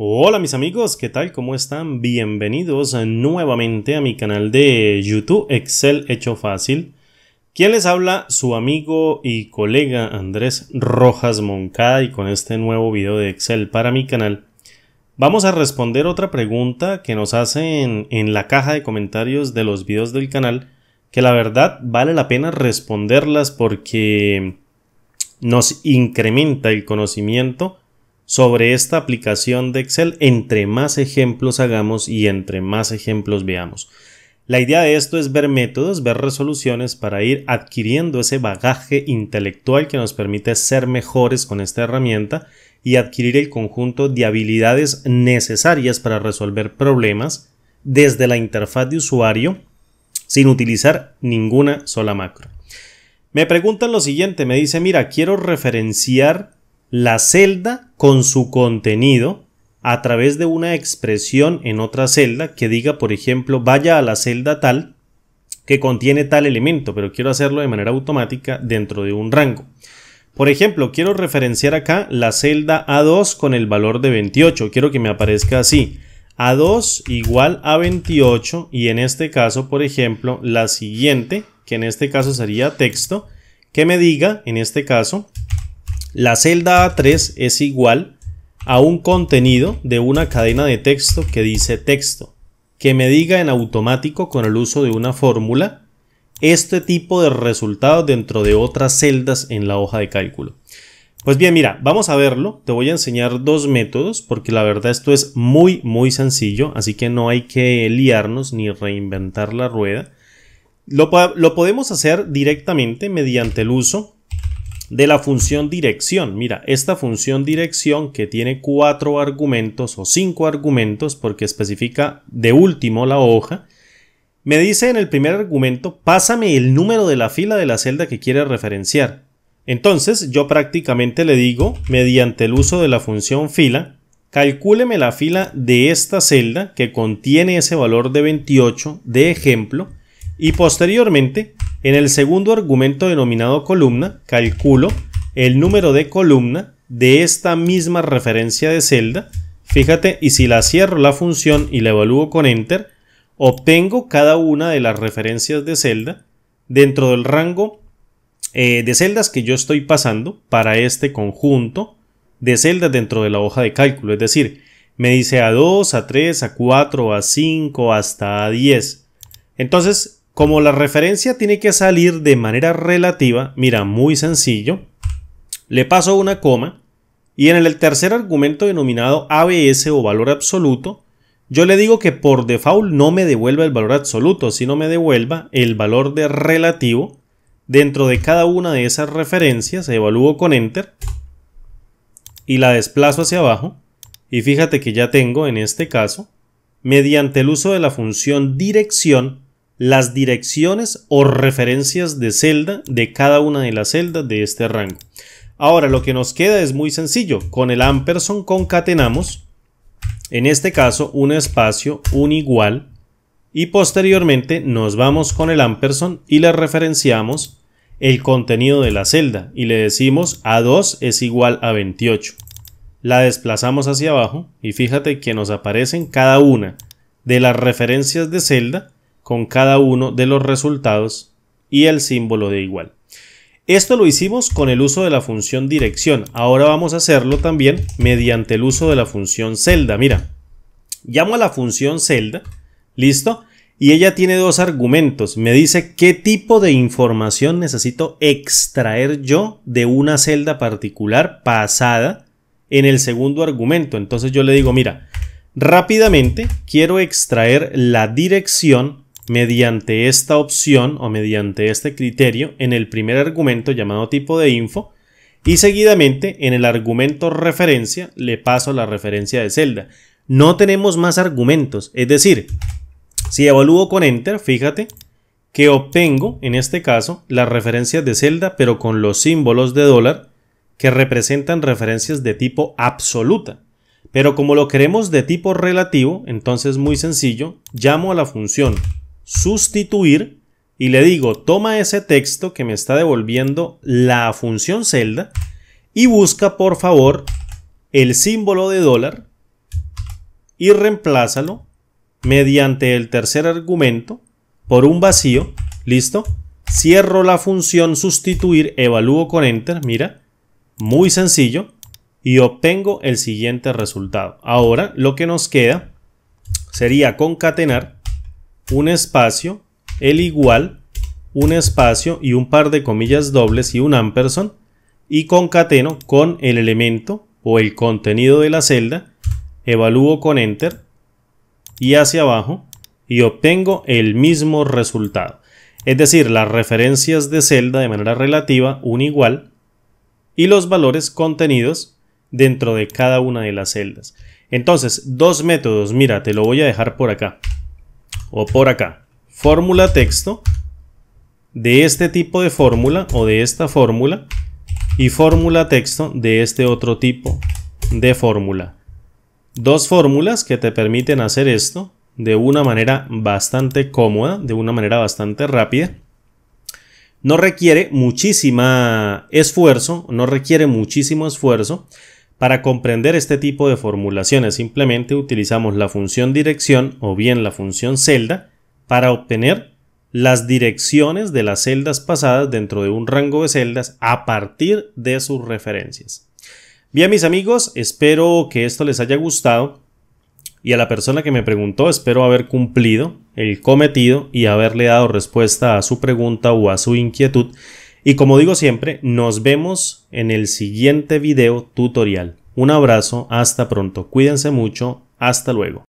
Hola mis amigos, ¿qué tal? ¿Cómo están? Bienvenidos nuevamente a mi canal de YouTube Excel Hecho Fácil. Quien les habla su amigo y colega Andrés Rojas Moncada y con este nuevo video de Excel para mi canal vamos a responder otra pregunta que nos hacen en la caja de comentarios de los videos del canal que la verdad vale la pena responderlas porque nos incrementa el conocimiento sobre esta aplicación de Excel entre más ejemplos hagamos y entre más ejemplos veamos. La idea de esto es ver métodos, ver resoluciones para ir adquiriendo ese bagaje intelectual que nos permite ser mejores con esta herramienta y adquirir el conjunto de habilidades necesarias para resolver problemas desde la interfaz de usuario sin utilizar ninguna sola macro. Me preguntan lo siguiente, me dice, mira, quiero referenciar la celda con su contenido a través de una expresión en otra celda que diga, por ejemplo, vaya a la celda tal que contiene tal elemento, pero quiero hacerlo de manera automática dentro de un rango. Por ejemplo, quiero referenciar acá la celda A2 con el valor de 28. Quiero que me aparezca así. A2 igual a 28 y en este caso, por ejemplo, la siguiente, que en este caso sería texto, que me diga, en este caso, la celda A3 es igual a un contenido de una cadena de texto que dice texto, que me diga en automático con el uso de una fórmula este tipo de resultados dentro de otras celdas en la hoja de cálculo. Pues bien, mira, vamos a verlo. Te voy a enseñar dos métodos porque la verdad esto es muy, muy sencillo, así que no hay que liarnos ni reinventar la rueda. Lo, lo podemos hacer directamente mediante el uso de la función dirección. Mira, esta función dirección que tiene cuatro argumentos o cinco argumentos porque especifica de último la hoja, me dice en el primer argumento, pásame el número de la fila de la celda que quiere referenciar. Entonces yo prácticamente le digo, mediante el uso de la función fila, calcúleme la fila de esta celda que contiene ese valor de 28 de ejemplo y posteriormente en el segundo argumento denominado columna, calculo el número de columna de esta misma referencia de celda. Fíjate, y si la cierro la función y la evalúo con Enter, obtengo cada una de las referencias de celda dentro del rango eh, de celdas que yo estoy pasando para este conjunto de celdas dentro de la hoja de cálculo. Es decir, me dice a2, a3, a4, a5, hasta a10. Entonces, como la referencia tiene que salir de manera relativa, mira, muy sencillo, le paso una coma y en el tercer argumento denominado ABS o valor absoluto, yo le digo que por default no me devuelva el valor absoluto, sino me devuelva el valor de relativo. Dentro de cada una de esas referencias evalúo con Enter y la desplazo hacia abajo. Y fíjate que ya tengo en este caso, mediante el uso de la función dirección, las direcciones o referencias de celda de cada una de las celdas de este rango. Ahora lo que nos queda es muy sencillo, con el ampersand concatenamos, en este caso un espacio, un igual, y posteriormente nos vamos con el ampersand y le referenciamos el contenido de la celda y le decimos A2 es igual a 28. La desplazamos hacia abajo y fíjate que nos aparecen cada una de las referencias de celda con cada uno de los resultados y el símbolo de igual. Esto lo hicimos con el uso de la función dirección. Ahora vamos a hacerlo también mediante el uso de la función celda. Mira, llamo a la función celda, ¿listo? Y ella tiene dos argumentos. Me dice qué tipo de información necesito extraer yo de una celda particular pasada en el segundo argumento. Entonces yo le digo, mira, rápidamente quiero extraer la dirección Mediante esta opción o mediante este criterio en el primer argumento llamado tipo de info y seguidamente en el argumento referencia le paso la referencia de celda. No tenemos más argumentos, es decir, si evalúo con enter, fíjate que obtengo en este caso las referencias de celda pero con los símbolos de dólar que representan referencias de tipo absoluta. Pero como lo queremos de tipo relativo, entonces muy sencillo, llamo a la función sustituir y le digo, toma ese texto que me está devolviendo la función celda y busca por favor el símbolo de dólar y reemplázalo mediante el tercer argumento por un vacío, ¿listo? Cierro la función sustituir, evalúo con enter, mira, muy sencillo y obtengo el siguiente resultado. Ahora lo que nos queda sería concatenar un espacio, el igual, un espacio y un par de comillas dobles y un ampersand y concateno con el elemento o el contenido de la celda, evalúo con enter y hacia abajo y obtengo el mismo resultado. Es decir, las referencias de celda de manera relativa, un igual, y los valores contenidos dentro de cada una de las celdas. Entonces, dos métodos, mira, te lo voy a dejar por acá o por acá, fórmula texto, de este tipo de fórmula o de esta fórmula y fórmula texto de este otro tipo de fórmula. Dos fórmulas que te permiten hacer esto de una manera bastante cómoda, de una manera bastante rápida. No requiere muchísima esfuerzo, no requiere muchísimo esfuerzo. Para comprender este tipo de formulaciones simplemente utilizamos la función dirección o bien la función celda para obtener las direcciones de las celdas pasadas dentro de un rango de celdas a partir de sus referencias. Bien mis amigos, espero que esto les haya gustado y a la persona que me preguntó espero haber cumplido el cometido y haberle dado respuesta a su pregunta o a su inquietud y como digo siempre, nos vemos en el siguiente video tutorial. Un abrazo, hasta pronto, cuídense mucho, hasta luego.